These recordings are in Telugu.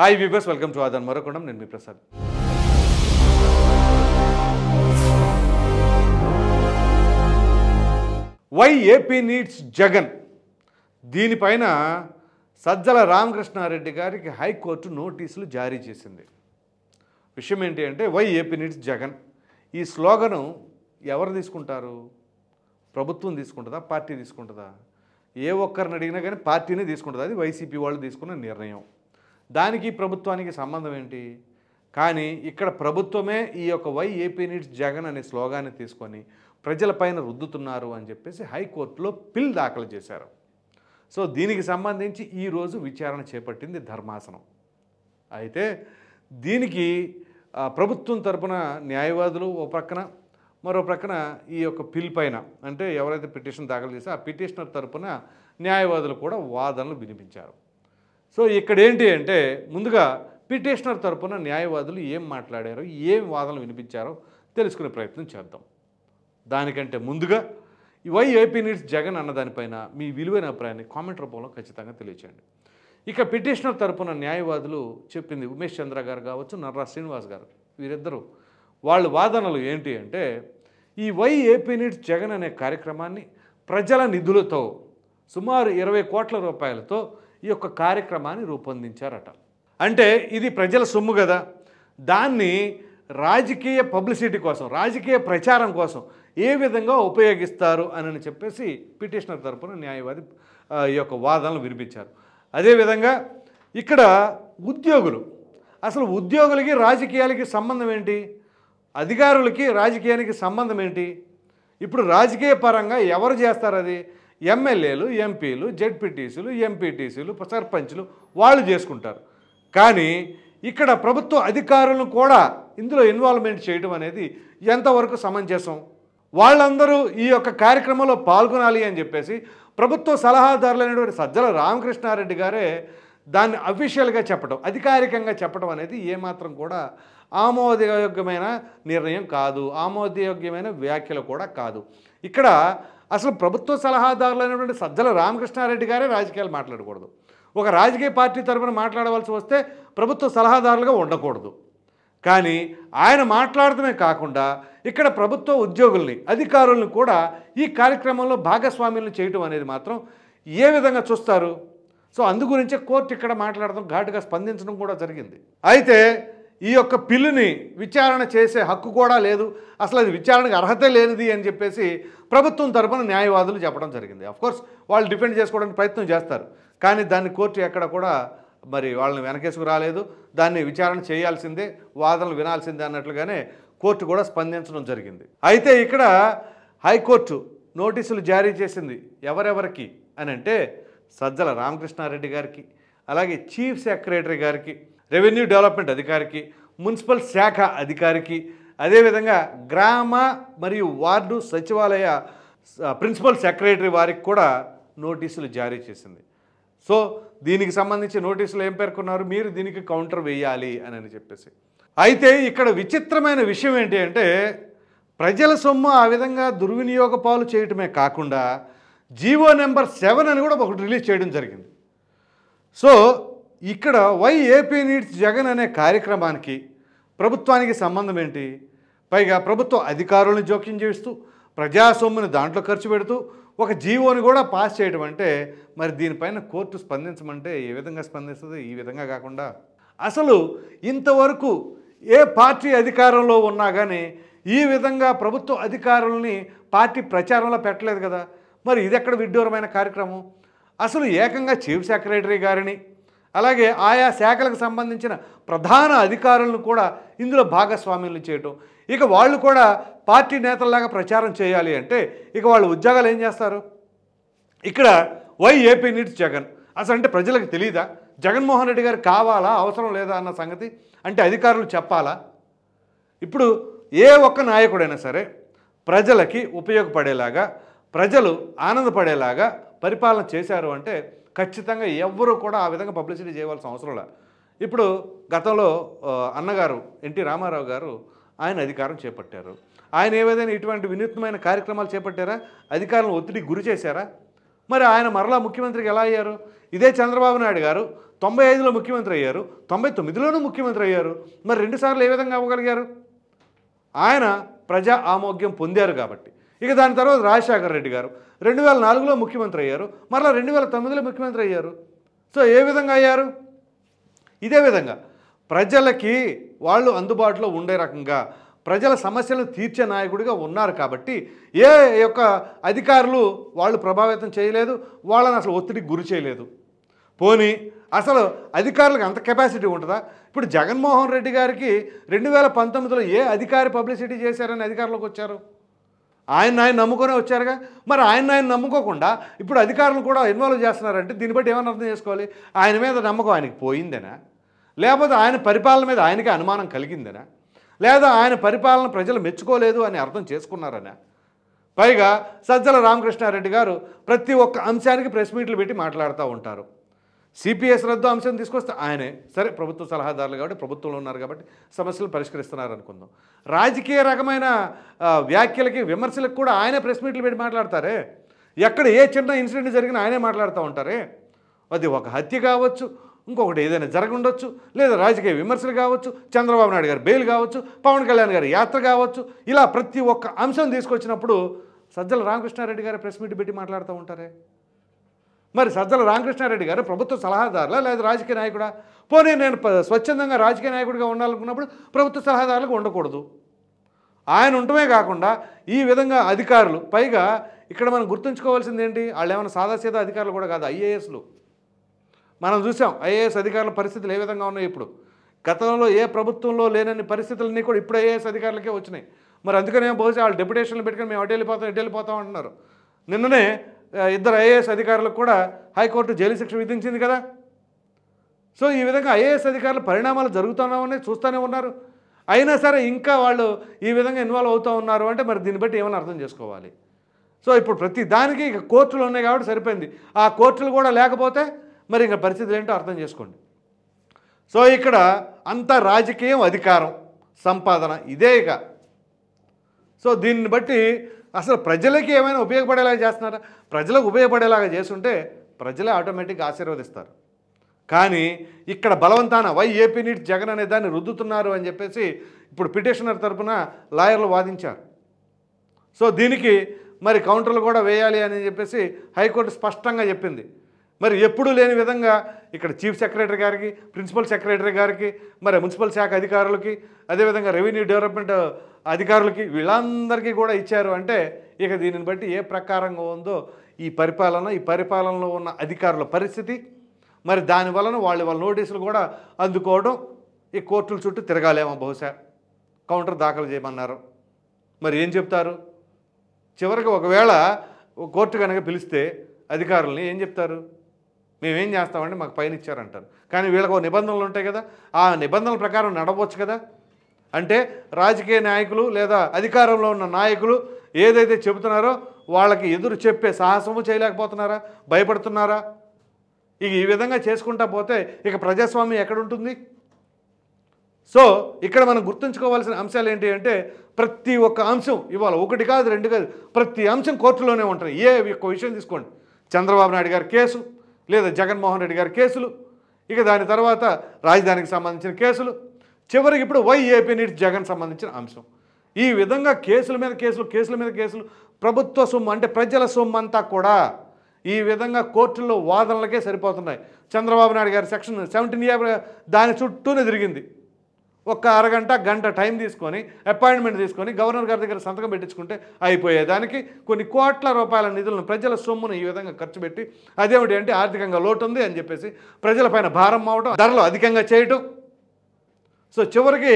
హాయ్ వ్యూబర్స్ వెల్కమ్ టు ఆదాన్ మరొకడం నేను మీ Prasad why AP needs Jagan దీనిపైన సజ్జల రామకృష్ణారెడ్డి గారికి హైకోర్టు నోటీసులు జారీ చేసింది విషయం ఏంటి అంటే వై ఏపీ నీడ్స్ జగన్ ఈ స్లోగను ఎవరు తీసుకుంటారు ప్రభుత్వం తీసుకుంటుందా పార్టీ తీసుకుంటుందా ఏ ఒక్కరిని అడిగినా కానీ పార్టీనే తీసుకుంటుంది అది వైసీపీ వాళ్ళు తీసుకున్న నిర్ణయం దానికి ప్రభుత్వానికి సంబంధం ఏంటి కానీ ఇక్కడ ప్రభుత్వమే ఈ యొక్క వై ఏపీ నీడ్స్ జగన్ అనే స్లోగాన్ని తీసుకొని ప్రజలపైన రుద్దుతున్నారు అని చెప్పేసి హైకోర్టులో పిల్ దాఖలు చేశారు సో దీనికి సంబంధించి ఈరోజు విచారణ చేపట్టింది ధర్మాసనం అయితే దీనికి ప్రభుత్వం తరపున న్యాయవాదులు ఓ ప్రక్కన మరో ప్రక్కన ఈ యొక్క పిల్ పైన అంటే ఎవరైతే పిటిషన్ దాఖలు చేసి ఆ పిటిషనర్ తరపున న్యాయవాదులు కూడా వాదనలు వినిపించారు సో ఇక్కడ ఏంటి అంటే ముందుగా పిటిషనర్ తరపున న్యాయవాదులు ఏం మాట్లాడారో ఏం వాదనలు వినిపించారో తెలుసుకునే ప్రయత్నం చేద్దాం దానికంటే ముందుగా వై ఏపీ నీడ్స్ జగన్ అన్న దానిపైన మీ విలువైన అభిప్రాయాన్ని కామెంట్ రూపంలో ఖచ్చితంగా తెలియచేయండి ఇక పిటిషనర్ తరపున న్యాయవాదులు చెప్పింది ఉమేష్ చంద్ర గారు కావచ్చు నర్రా శ్రీనివాస్ గారు వీరిద్దరూ వాళ్ళ వాదనలు ఏంటి అంటే ఈ వై ఏపీ నీడ్స్ జగన్ అనే కార్యక్రమాన్ని ప్రజల నిధులతో సుమారు ఇరవై కోట్ల రూపాయలతో ఈ యొక్క కార్యక్రమాన్ని రూపొందించారట అంటే ఇది ప్రజల సొమ్ము కదా దాన్ని రాజకీయ పబ్లిసిటీ కోసం రాజకీయ ప్రచారం కోసం ఏ విధంగా ఉపయోగిస్తారు అని చెప్పేసి పిటిషనర్ తరఫున న్యాయవాది ఈ యొక్క వాదనలు వినిపించారు అదేవిధంగా ఇక్కడ ఉద్యోగులు అసలు ఉద్యోగులకి రాజకీయాలకి సంబంధం ఏంటి అధికారులకి రాజకీయానికి సంబంధం ఏంటి ఇప్పుడు రాజకీయ పరంగా ఎవరు చేస్తారు అది ఎమ్మెల్యేలు ఎంపీలు జెడ్పీటీసీలు ఎంపీటీసీలు సర్పంచ్లు వాళ్ళు చేసుకుంటారు కానీ ఇక్కడ ప్రభుత్వ అధికారులను కూడా ఇందులో ఇన్వాల్వ్మెంట్ చేయడం అనేది ఎంతవరకు సమంజసం వాళ్ళందరూ ఈ యొక్క కార్యక్రమంలో పాల్గొనాలి అని చెప్పేసి ప్రభుత్వ సలహాదారులైనటువంటి సజ్జల రామకృష్ణారెడ్డి గారే దాన్ని అఫీషియల్గా చెప్పడం అధికారికంగా చెప్పడం అనేది ఏమాత్రం కూడా ఆమోదయోగ్యమైన నిర్ణయం కాదు ఆమోదయోగ్యమైన వ్యాఖ్యలు కూడా కాదు ఇక్కడ అసలు ప్రభుత్వ సలహాదారులు అనేటువంటి సజ్జల రామకృష్ణారెడ్డి గారే రాజకీయాలు మాట్లాడకూడదు ఒక రాజకీయ పార్టీ తరఫున మాట్లాడవలసి వస్తే ప్రభుత్వ సలహాదారులుగా ఉండకూడదు కానీ ఆయన మాట్లాడటమే కాకుండా ఇక్కడ ప్రభుత్వ ఉద్యోగుల్ని అధికారులను కూడా ఈ కార్యక్రమంలో భాగస్వామ్యులను చేయటం అనేది మాత్రం ఏ విధంగా చూస్తారు సో అందు గురించే కోర్టు ఇక్కడ మాట్లాడడం ఘాటుగా స్పందించడం కూడా జరిగింది అయితే ఈ యొక్క పిల్లుని విచారణ చేసే హక్కు కూడా లేదు అసలు అది విచారణకు అర్హతే లేనిది అని చెప్పేసి ప్రభుత్వం తరపున న్యాయవాదులు చెప్పడం జరిగింది అఫ్కోర్స్ వాళ్ళు డిఫెండ్ చేసుకోవడానికి ప్రయత్నం చేస్తారు కానీ దాన్ని కోర్టు ఎక్కడ కూడా మరి వాళ్ళని వెనకేసుకు రాలేదు దాన్ని విచారణ చేయాల్సిందే వాదనలు వినాల్సిందే అన్నట్లుగానే కోర్టు కూడా స్పందించడం జరిగింది అయితే ఇక్కడ హైకోర్టు నోటీసులు జారీ చేసింది ఎవరెవరికి అని అంటే సజ్జల రామకృష్ణారెడ్డి గారికి అలాగే చీఫ్ సెక్రటరీ గారికి రెవెన్యూ డెవలప్మెంట్ అధికారికి మున్సిపల్ శాఖ అధికారికి అదేవిధంగా గ్రామ మరియు వార్డు సచివాలయ ప్రిన్సిపల్ సెక్రటరీ వారికి కూడా నోటీసులు జారీ చేసింది సో దీనికి సంబంధించి నోటీసులు ఏం పేర్కొన్నారు మీరు దీనికి కౌంటర్ వేయాలి అని అని చెప్పేసి అయితే ఇక్కడ విచిత్రమైన విషయం ఏంటి అంటే ప్రజల సొమ్ము ఆ విధంగా దుర్వినియోగ పాలు చేయటమే కాకుండా జీవో నెంబర్ సెవెన్ అని కూడా ఒకటి రిలీజ్ చేయడం జరిగింది సో ఇక్కడ వై ఏపీ నీడ్స్ జగన్ అనే కార్యక్రమానికి ప్రభుత్వానికి సంబంధం ఏంటి పైగా ప్రభుత్వ అధికారులను జోక్యం చేస్తూ ప్రజాసొమ్ముని దాంట్లో ఖర్చు పెడుతూ ఒక జీవోని కూడా పాస్ చేయడం అంటే మరి దీనిపైన కోర్టు స్పందించమంటే ఏ విధంగా స్పందిస్తుంది ఈ విధంగా కాకుండా అసలు ఇంతవరకు ఏ పార్టీ అధికారంలో ఉన్నా కానీ ఈ విధంగా ప్రభుత్వ అధికారుల్ని పార్టీ ప్రచారంలో పెట్టలేదు కదా మరి ఇది ఎక్కడ విడ్డూరమైన కార్యక్రమం అసలు ఏకంగా చీఫ్ సెక్రటరీ గారిని అలాగే ఆయా శాఖలకు సంబంధించిన ప్రధాన అధికారులను కూడా ఇందులో భాగస్వామ్యులు చేయటం ఇక వాళ్ళు కూడా పార్టీ నేతల్లాగా ప్రచారం చేయాలి అంటే ఇక వాళ్ళు ఉద్యోగాలు ఏం చేస్తారు ఇక్కడ వైఏపీ నీట్స్ జగన్ అసలు అంటే ప్రజలకు తెలియదా జగన్మోహన్ రెడ్డి గారు కావాలా అవసరం లేదా అన్న సంగతి అంటే అధికారులు చెప్పాలా ఇప్పుడు ఏ ఒక్క నాయకుడైనా సరే ప్రజలకి ఉపయోగపడేలాగా ప్రజలు ఆనందపడేలాగా పరిపాలన చేశారు అంటే ఖచ్చితంగా ఎవరు కూడా ఆ విధంగా పబ్లిసిటీ చేయవలసిన అవసరం లేదు ఇప్పుడు గతంలో అన్నగారు ఎన్టీ రామారావు గారు ఆయన అధికారం చేపట్టారు ఆయన ఏవైనా ఇటువంటి వినూత్నమైన కార్యక్రమాలు చేపట్టారా అధికారులను ఒత్తిడికి గురి చేశారా మరి ఆయన మరలా ముఖ్యమంత్రికి ఎలా అయ్యారు ఇదే చంద్రబాబు నాయుడు గారు తొంభై ఐదులో ముఖ్యమంత్రి అయ్యారు తొంభై తొమ్మిదిలోనూ ముఖ్యమంత్రి అయ్యారు మరి రెండుసార్లు ఏ విధంగా అవ్వగలిగారు ఆయన ప్రజా ఆమోగ్యం పొందారు కాబట్టి ఇక దాని తర్వాత రాజశేఖర రెడ్డి గారు రెండు వేల నాలుగులో ముఖ్యమంత్రి అయ్యారు మరలా రెండు వేల తొమ్మిదిలో ముఖ్యమంత్రి అయ్యారు సో ఏ విధంగా అయ్యారు ఇదే విధంగా ప్రజలకి వాళ్ళు అందుబాటులో ఉండే రకంగా ప్రజల సమస్యలను తీర్చే నాయకుడిగా ఉన్నారు కాబట్టి ఏ యొక్క అధికారులు వాళ్ళు ప్రభావితం చేయలేదు వాళ్ళని అసలు ఒత్తిడికి గురి చేయలేదు పోనీ అసలు అధికారులకు అంత కెపాసిటీ ఉంటుందా ఇప్పుడు జగన్మోహన్ రెడ్డి గారికి రెండు వేల పంతొమ్మిదిలో ఏ అధికారి పబ్లిసిటీ చేశారని అధికారులకు వచ్చారు ఆయన ఆయన నమ్ముకొని వచ్చారుగా మరి ఆయన ఆయన నమ్ముకోకుండా ఇప్పుడు అధికారులు కూడా ఇన్వాల్వ్ చేస్తున్నారంటే దీన్ని బట్టి ఏమైనా అర్థం చేసుకోవాలి ఆయన మీద నమ్మకం ఆయనకి పోయిందేనా లేకపోతే ఆయన పరిపాలన మీద ఆయనకి అనుమానం కలిగిందేనా లేదా ఆయన పరిపాలన ప్రజలు మెచ్చుకోలేదు అని అర్థం చేసుకున్నారనా పైగా సజ్జల రామకృష్ణారెడ్డి గారు ప్రతి ఒక్క అంశానికి ప్రెస్ మీట్లు పెట్టి మాట్లాడుతూ ఉంటారు సిపిఎస్ రద్దు అంశం తీసుకొస్తే ఆయనే సరే ప్రభుత్వ సలహాదారులు కాబట్టి ప్రభుత్వంలో ఉన్నారు కాబట్టి సమస్యలు పరిష్కరిస్తున్నారు అనుకుందాం రాజకీయ రకమైన వ్యాఖ్యలకి విమర్శలకు కూడా ఆయనే ప్రెస్ మీట్లు పెట్టి మాట్లాడతారే ఎక్కడ ఏ చిన్న ఇన్సిడెంట్ జరిగినా ఆయనే మాట్లాడుతూ ఉంటారే అది ఒక హత్య కావచ్చు ఇంకొకటి ఏదైనా జరగండొచ్చు లేదా రాజకీయ విమర్శలు కావచ్చు చంద్రబాబు నాయుడు గారు బెయిల్ కావచ్చు పవన్ కళ్యాణ్ గారి యాత్ర కావచ్చు ఇలా ప్రతి ఒక్క అంశం తీసుకొచ్చినప్పుడు సజ్జల రామకృష్ణారెడ్డి గారు ప్రెస్ మీట్ పెట్టి మాట్లాడుతూ ఉంటారే మరి సజ్జల రామకృష్ణారెడ్డి గారు ప్రభుత్వ సలహాదారులా లేదా రాజకీయ నాయకుడా పోనీ నేను స్వచ్ఛందంగా రాజకీయ నాయకుడిగా ఉండాలనుకున్నప్పుడు ప్రభుత్వ సలహాదారులకు ఉండకూడదు ఆయన ఉండమే కాకుండా ఈ విధంగా అధికారులు పైగా ఇక్కడ మనం గుర్తుంచుకోవాల్సింది ఏంటి వాళ్ళు ఏమైనా సాదాసీదా అధికారులు కూడా కాదు ఐఏఎస్లు మనం చూసాం ఐఏఎస్ అధికారుల పరిస్థితులు ఏ విధంగా ఉన్నాయి ఇప్పుడు గతంలో ఏ ప్రభుత్వంలో లేనన్ని పరిస్థితులన్నీ కూడా ఇప్పుడు ఐఏఎస్ అధికారులకే వచ్చినాయి మరి అందుకనే బహుశా వాళ్ళు డెప్యుటేషన్లు పెట్టుకుని మేము అటు వెళ్ళిపోతాం ఇటు వెళ్ళిపోతాం అంటున్నారు నిన్ననే ఇద్దరు ఐఏఎస్ అధికారులకు కూడా హైకోర్టు జైలు శిక్ష విధించింది కదా సో ఈ విధంగా ఐఏఎస్ అధికారుల పరిణామాలు జరుగుతున్నామని చూస్తూనే ఉన్నారు అయినా సరే ఇంకా వాళ్ళు ఈ విధంగా ఇన్వాల్వ్ అవుతూ ఉన్నారు అంటే మరి దీన్ని బట్టి ఏమైనా అర్థం చేసుకోవాలి సో ఇప్పుడు ప్రతి దానికి ఇక కోర్టులు ఉన్నాయి కాబట్టి సరిపోయింది ఆ కోర్టులు కూడా లేకపోతే మరి ఇంకా పరిస్థితులు ఏంటో అర్థం చేసుకోండి సో ఇక్కడ అంత రాజకీయం అధికారం సంపాదన ఇదే ఇక సో దీన్ని బట్టి అసలు ప్రజలకి ఏమైనా ఉపయోగపడేలాగా చేస్తున్నారా ప్రజలకు ఉపయోగపడేలాగా చేస్తుంటే ప్రజలే ఆటోమేటిక్గా ఆశీర్వదిస్తారు కానీ ఇక్కడ బలవంతాన వై ఏపీ నీట్ జగన్ అనే దాన్ని రుద్దుతున్నారు అని చెప్పేసి ఇప్పుడు పిటిషనర్ తరఫున లాయర్లు వాదించారు సో దీనికి మరి కౌంటర్లు కూడా వేయాలి అని చెప్పేసి హైకోర్టు స్పష్టంగా చెప్పింది మరి ఎప్పుడూ లేని విధంగా ఇక్కడ చీఫ్ సెక్రటరీ గారికి ప్రిన్సిపల్ సెక్రటరీ గారికి మరి మున్సిపల్ శాఖ అధికారులకి అదేవిధంగా రెవెన్యూ డెవలప్మెంట్ అధికారులకి వీళ్ళందరికీ కూడా ఇచ్చారు అంటే ఇక దీనిని బట్టి ఏ ప్రకారంగా ఉందో ఈ పరిపాలన ఈ పరిపాలనలో ఉన్న అధికారుల పరిస్థితి మరి దాని వలన వాళ్ళు వాళ్ళ నోటీసులు కూడా అందుకోవడం ఈ కోర్టుల చుట్టూ తిరగాలేమో బహుశా కౌంటర్ దాఖలు చేయమన్నారు మరి ఏం చెప్తారు చివరికి ఒకవేళ కోర్టు కనుక పిలిస్తే అధికారులని ఏం చెప్తారు మేమేం చేస్తామంటే మాకు పైన ఇచ్చారంటారు కానీ వీళ్ళకు నిబంధనలు ఉంటాయి కదా ఆ నిబంధనల ప్రకారం నడవచ్చు కదా అంటే రాజకీయ నాయకులు లేదా అధికారంలో ఉన్న నాయకులు ఏదైతే చెబుతున్నారో వాళ్ళకి ఎదురు చెప్పే సాహసము చేయలేకపోతున్నారా భయపడుతున్నారా ఇక ఈ విధంగా చేసుకుంటా పోతే ఇక ప్రజాస్వామ్యం ఎక్కడుంటుంది సో ఇక్కడ మనం గుర్తుంచుకోవాల్సిన అంశాలు ఏంటి అంటే ప్రతి ఒక్క అంశం ఇవాళ ఒకటి కాదు రెండు కాదు ప్రతి అంశం కోర్టులోనే ఉంటుంది ఏ ఒక్క విషయం తీసుకోండి చంద్రబాబు నాయుడు గారి కేసు లేదా జగన్మోహన్ రెడ్డి గారి కేసులు ఇక దాని తర్వాత రాజధానికి సంబంధించిన కేసులు చివరికి ఇప్పుడు వైఏపీ నీటి జగన్ సంబంధించిన అంశం ఈ విధంగా కేసుల మీద కేసులు కేసుల మీద కేసులు ప్రభుత్వ సొమ్ము అంటే ప్రజల సొమ్ము అంతా కూడా ఈ విధంగా కోర్టుల్లో వాదనలకే సరిపోతున్నాయి చంద్రబాబు నాయుడు గారి సెక్షన్ సెవెంటీన్ దాని చుట్టూనే తిరిగింది ఒక్క అరగంట గంట టైం తీసుకొని అపాయింట్మెంట్ తీసుకొని గవర్నర్ గారి దగ్గర సంతకం పెట్టించుకుంటే అయిపోయేదానికి కొన్ని కోట్ల రూపాయల నిధులను ప్రజల సొమ్మును ఈ విధంగా ఖర్చు పెట్టి అదేమిటి అంటే ఆర్థికంగా లోటు ఉంది అని చెప్పేసి ప్రజలపైన భారం అవడం ధరలు అధికంగా చేయటం సో చివరికి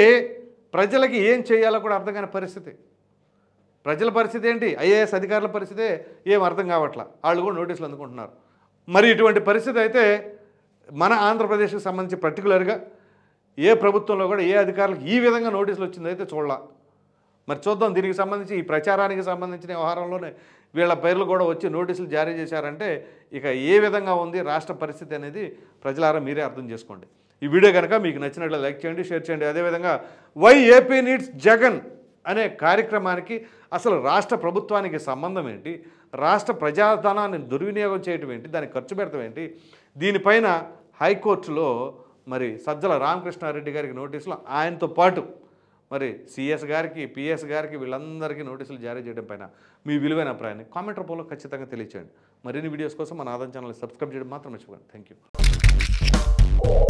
ప్రజలకి ఏం చేయాలో కూడా అర్థం కాని పరిస్థితి ప్రజల పరిస్థితి ఏంటి ఐఏఎస్ అధికారుల పరిస్థితే ఏం అర్థం కావట్లా వాళ్ళు కూడా నోటీసులు అందుకుంటున్నారు మరి ఇటువంటి పరిస్థితి అయితే మన ఆంధ్రప్రదేశ్కి సంబంధించి పర్టికులర్గా ఏ ప్రభుత్వంలో కూడా ఏ అధికారులకు ఈ విధంగా నోటీసులు వచ్చింది అయితే చూడాల మరి చూద్దాం దీనికి సంబంధించి ఈ ప్రచారానికి సంబంధించిన వ్యవహారంలోనే వీళ్ళ పేర్లు కూడా వచ్చి నోటీసులు జారీ చేశారంటే ఇక ఏ విధంగా ఉంది రాష్ట్ర పరిస్థితి అనేది ప్రజలారా మీరే అర్థం చేసుకోండి ఈ వీడియో కనుక మీకు నచ్చినట్లు లైక్ చేయండి షేర్ చేయండి అదేవిధంగా వై ఏపీ నీడ్స్ జగన్ అనే కార్యక్రమానికి అసలు రాష్ట్ర ప్రభుత్వానికి సంబంధం ఏంటి రాష్ట్ర ప్రజాధనాన్ని దుర్వినియోగం చేయటం ఏంటి దాన్ని ఖర్చు పెడతాం ఏంటి దీనిపైన హైకోర్టులో మరి సజ్జల రామకృష్ణారెడ్డి గారికి నోటీసులు ఆయనతో పాటు మరి సిఎస్ గారికి పిఎస్ గారికి వీళ్ళందరికీ నోటీసులు జారీ చేయడం పైన మీ విలువైన అభిప్రాయాన్ని కామెంట్ రూపంలో ఖచ్చితంగా తెలియచేయండి మరిన్ని వీడియోస్ కోసం మన ఆదాయం ఛానల్ సబ్స్క్రైబ్ చేయడం మాత్రం మర్చిపోకండి థ్యాంక్ యూ